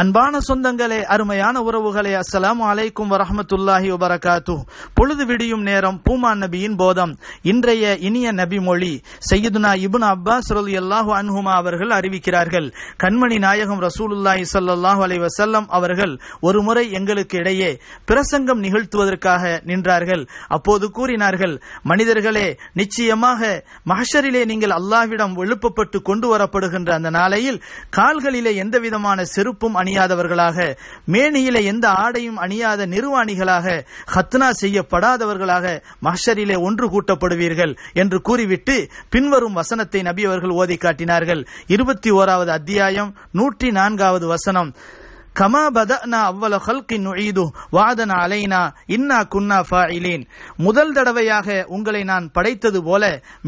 அன்பான சொந்தங்களே அருமையான உறவுகளே அஸ்லாம் அலைக்கும் வரமத்துல்லாஹி வபரகாத்து பொழுது விடியும் நேரம் பூமா நபியின் போதம் இன்றைய இனிய நபி மொழி சையதுனா இபுன் அப்பாஸ் ரலி அல்லாஹு அன்ஹுமா அவர்கள் அறிவிக்கிறார்கள் கண்மணி நாயகம் ரசூலுல்லாஹி சல்லாஹூ அலை வசல்லம் அவர்கள் ஒருமுறை எங்களுக்கு இடையே பிரசங்கம் நிகழ்த்துவதற்காக நின்றார்கள் அப்போது கூறினார்கள் மனிதர்களே நிச்சயமாக மகஷரிலே நீங்கள் அல்லாஹ்விடம் எழுப்பப்பட்டு கொண்டு வரப்படுகின்ற அந்த நாளையில் கால்களிலே எந்தவிதமான செருப்பும் அணியாதவர்களாக மேனியில எந்த ஆடையும் அணியாத நிர்வாணிகளாக ஹத்னா செய்யப்படாதவர்களாக மஹரிலே ஒன்று கூட்டப்படுவீர்கள் என்று கூறிவிட்டு பின்வரும் வசனத்தை நபி அவர்கள் ஓதி காட்டினார்கள் இருபத்தி ஓராவது அத்தியாயம் நூற்றி நான்காவது வசனம் கமா பதனா அவ்வள ஹல்கின் நுயீது வாதன அலைனா இன்னா குன்னா ஃபாயிலேன் முதல் தடவையாக உங்களை நான் படைத்தது போல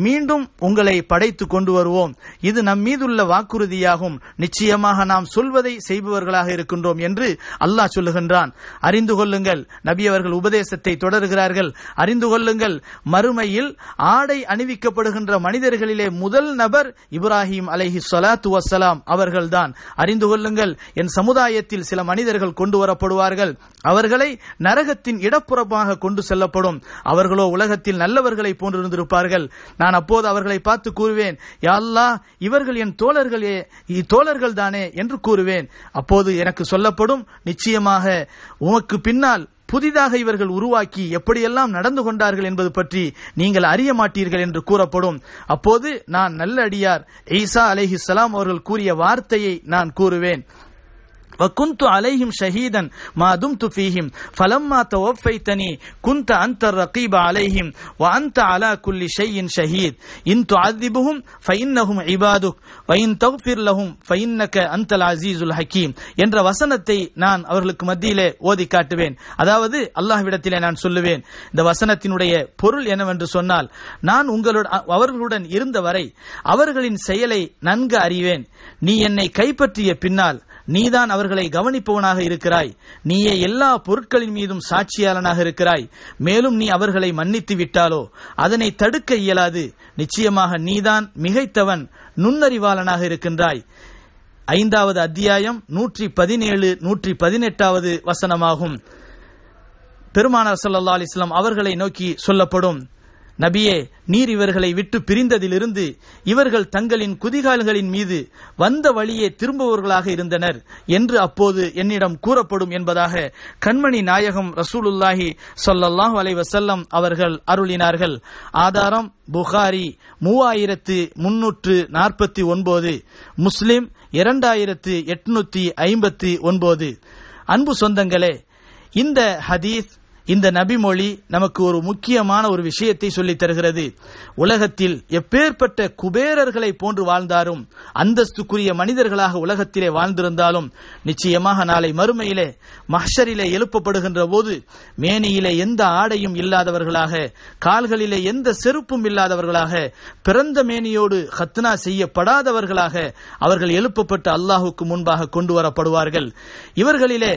மீண்டும் உங்களை படைத்து கொண்டு வருவோம் இது நம் மீதுள்ள வாக்குறுதியாகும் நிச்சயமாக நாம் சொல்வதை செய்பவர்களாக இருக்கின்றோம் என்று அல்லாஹ் சொல்லுகின்றான் அறிந்து கொள்ளுங்கள் நபி அவர்கள் உபதேசத்தை தொடர்கிறார்கள் அறிந்து கொள்ளுங்கள் மறுமையில் ஆடை அணிவிக்கப்படுகின்ற மனிதர்களிலே முதல் நபர் இப்ராஹிம் அலஹி சலாத்து வசலாம் அவர்கள்தான் அறிந்து கொள்ளுங்கள் என் சமுதாயத்தில் நாளில் சில மனிதர்கள் கொண்டு வரப்படுவார்கள் அவர்களை நரகத்தின் இடப்புறமாக கொண்டு செல்லப்படும் அவர்களோ உலகத்தில் நல்லவர்களை போன்றிருந்திருப்பார்கள் நான் அப்போது அவர்களை பார்த்து கூறுவேன் யாழ்லா இவர்கள் என் தோழர்களே தோழர்கள் தானே என்று கூறுவேன் அப்போது எனக்கு சொல்லப்படும் நிச்சயமாக உமக்கு பின்னால் புதிதாக இவர்கள் உருவாக்கி எப்படியெல்லாம் நடந்து கொண்டார்கள் என்பது பற்றி நீங்கள் அறிய மாட்டீர்கள் என்று கூறப்படும் அப்போது நான் நல்ல அடியார் ஈசா அலேஹிசலாம் அவர்கள் கூறிய வார்த்தையை நான் கூறுவேன் وكنت عليهم شهيدا ما دمت فيهم فلما توفيتني كنت أنت الرقيب عليهم وأنت على كل شيء شهيد إن تعذبهم فإنهم عبادك وإن تغفر لهم فإنك أنت العزيز الحكيم என்ற வசனத்தை நான் அவர்களுக்கு மத்தியிலே ஓதி காட்டுவேன் அதாவது அல்லாஹ்விடத்திலே நான் சொல்லுவேன் இந்த வசனத்தினுடைய பொருள் என்னவென்று சொன்னால் நான் உங்களுடன் அவர்களுடன் இருந்த வரை அவர்களின் செயலை நன்கு அறிவேன் நீ என்னை கைப்பற்றிய பின்னால் நீதான் அவர்களை கவனிப்பவனாக இருக்கிறாய் நீயே எல்லா பொருட்களின் மீதும் சாட்சியாளனாக இருக்கிறாய் மேலும் நீ அவர்களை மன்னித்து விட்டாலோ அதனை தடுக்க இயலாது நிச்சயமாக நீதான் மிகைத்தவன் நுண்ணறிவாளனாக இருக்கின்றாய் ஐந்தாவது அத்தியாயம் நூற்றி பதினேழு நூற்றி பதினெட்டாவது வசனமாகும் பெருமானார் சல்லா அலிஸ்லாம் அவர்களை நோக்கி சொல்லப்படும் நபியே நீர் இவர்களை விட்டு பிரிந்ததிலிருந்து இவர்கள் தங்களின் குதிகால்களின் மீது வந்த வழியே திரும்பவர்களாக இருந்தனர் என்று அப்போது என்னிடம் கூறப்படும் என்பதாக கண்மணி நாயகம் ரசூலுல்லாஹி சொல்லல்லாஹ் அலைவசல்லம் அவர்கள் அருளினார்கள் ஆதாரம் புகாரி மூவாயிரத்து முன்னூற்று நாற்பத்தி ஒன்பது முஸ்லிம் இரண்டாயிரத்து எட்நூத்தி ஐம்பத்தி ஒன்பது அன்பு சொந்தங்களே இந்த ஹதீஸ் இந்த நபிமொழி நமக்கு ஒரு முக்கியமான ஒரு விஷயத்தை சொல்லித் தருகிறது உலகத்தில் எப்பேற்பட்ட குபேரர்களை போன்று வாழ்ந்தாலும் அந்தஸ்துக்குரிய மனிதர்களாக உலகத்திலே வாழ்ந்திருந்தாலும் நிச்சயமாக நாளை மறுமையிலே மஹரிலே எழுப்பப்படுகின்ற போது மேனியிலே எந்த ஆடையும் இல்லாதவர்களாக கால்களிலே எந்த செருப்பும் இல்லாதவர்களாக பிறந்த மேனியோடு ஹத்னா செய்யப்படாதவர்களாக அவர்கள் எழுப்பப்பட்டு அல்லாஹுக்கு முன்பாக கொண்டு வரப்படுவார்கள் இவர்களிலே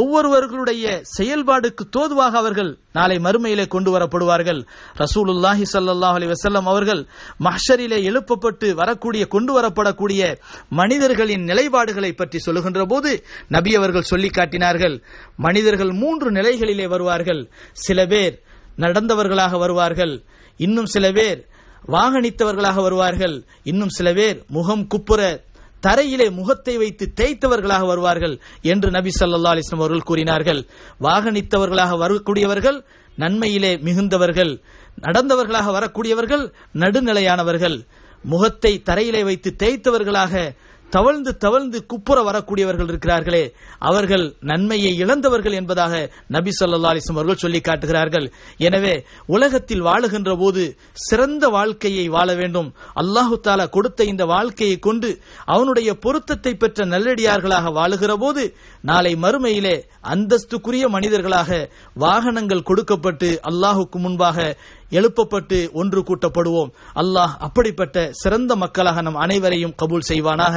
ஒவ்வொருவர்களுடைய செயல்பாடுக்கு தோதுவாக அவர்கள் நாளை மறுமையிலே கொண்டு வரப்படுவார்கள் ரசூலுல்லாஹி சல்லாஹ் அலி வசல்லம் அவர்கள் மஹரிலே எழுப்பப்பட்டு வரக்கூடிய கொண்டு வரப்படக்கூடிய மனிதர்களின் நிலைப்பாடுகளை பற்றி சொல்லுகின்ற போது நபி அவர்கள் சொல்லி காட்டினார்கள் மனிதர்கள் மூன்று நிலைகளிலே வருவார்கள் சில பேர் நடந்தவர்களாக வருவார்கள் இன்னும் சில பேர் வாகனித்தவர்களாக வருவார்கள் இன்னும் சில பேர் முகம் குப்புற தரையிலே முகத்தை வைத்து தேய்த்தவர்களாக வருவார்கள் என்று நபி சல்லா அலிஸ்லாம் அவர்கள் கூறினார்கள் வாகனித்தவர்களாக வரக்கூடியவர்கள் நன்மையிலே மிகுந்தவர்கள் நடந்தவர்களாக வரக்கூடியவர்கள் நடுநிலையானவர்கள் முகத்தை தரையிலே வைத்து தேய்த்தவர்களாக தவழ்ந்து தவழ்ந்து குப்புற வரக்கூடியவர்கள் இருக்கிறார்களே அவர்கள் நன்மையை இழந்தவர்கள் என்பதாக நபி சொல்லா அவர்கள் சொல்லி காட்டுகிறார்கள் எனவே உலகத்தில் வாழுகின்ற போது சிறந்த வாழ்க்கையை வாழ வேண்டும் அல்லாஹு தாலா கொடுத்த இந்த வாழ்க்கையை கொண்டு அவனுடைய பொருத்தத்தை பெற்ற நல்லடியார்களாக வாழுகிற போது நாளை மறுமையிலே அந்தஸ்துக்குரிய மனிதர்களாக வாகனங்கள் கொடுக்கப்பட்டு அல்லாஹுக்கு முன்பாக எழுப்பப்பட்டு ஒன்று கூட்டப்படுவோம் அல்லாஹ் அப்படிப்பட்ட சிறந்த மக்களாக நம் அனைவரையும் கபூல் செய்வானாக